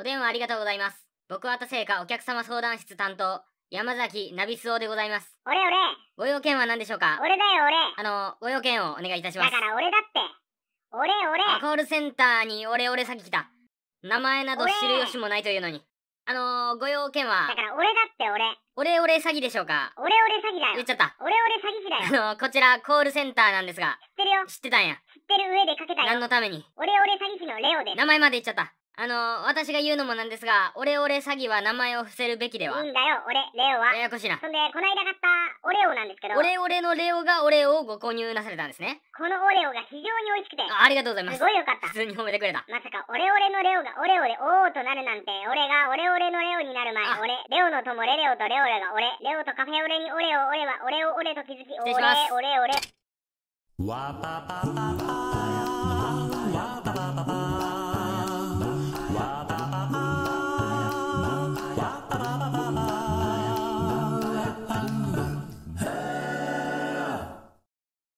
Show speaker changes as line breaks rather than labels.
お電話ありがとうございます。僕はいかお客様相談室担当、山崎ナビスオでございます。俺俺ご用件は何でしょうか俺だよ俺あの、ご用件をお願いいたします。だから俺だって俺俺コールセンターに俺俺詐欺来た。名前など知る由もないというのに。あのー、ご用件はだから俺だって俺俺俺詐欺でしょうか俺俺詐欺だよ言っちゃった俺俺詐欺師だよあのー、こちらコールセンターなんですが知ってるよ知ってたんや知ってる上でかけたよ何のために俺俺詐欺師のレオです名前まで言っちゃったあの、私が言うのもなんですが、オレオレ詐欺は名前を伏せるべきでは。いいん
だよ、俺、レオは。ややこしいな。そんで、この間買ったオレオなんですけど。オレオレ
のレオがオレオをご購入なされたんですね。
このオレオが非常に美味しくて。あありがとうございます。すごいよ
かった。普通に褒めてくれた。まさ
か、オレオレのレオがオレオでオーとなるなんて、俺がオレオレのレオになる前、俺、レオの友レレオとレオレが俺、レオとカフェオレにオレオ、俺はオレオオレと気づき、オレ、オレオレ。わぱぱぱぱ。